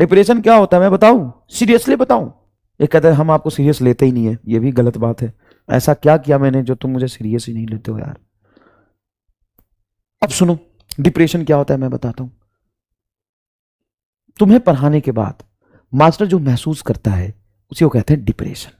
depression क्या होता है मैं बताऊं सीरियसली बताऊं ये कहते हैं हम आपको सीरियस लेते ही नहीं है ये भी गलत बात है ऐसा क्या किया मैंने जो तुम मुझे सीरियस ही नहीं लेते हो यार अब सुनो डिप्रेशन क्या होता है मैं बताता हूं तुम्हें पढ़ाने के बाद मास्टर जो महसूस करता है उसे को कहते हैं डिप्रेशन